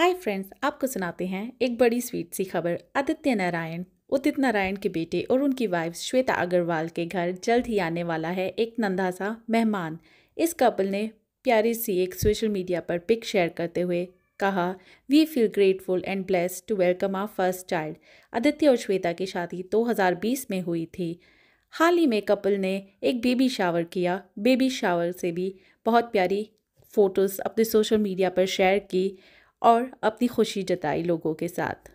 hi friends आपको सुनाते हैं एक बड़ी स्वीट सी खबर आदित्य नारायण उदित नारायण के बेटे और उनकी वाइफ श्वेता अग्रवाल के घर जल्द ही आने वाला है एक नंदा सा मेहमान इस कपल ने प्यारी सी एक सोशल मीडिया पर पिक शेयर करते हुए कहा we feel grateful and bless to welcome our first child Aditya और श्वेता की शादी 2020 में हुई थी हाल ही में कपल ने एक बेबी शावर किया बेबी शावर से भी बहुत प्यारी फ़ोटोज़ अपने सोशल मीडिया पर शेयर की और अपनी खुशी जताई लोगों के साथ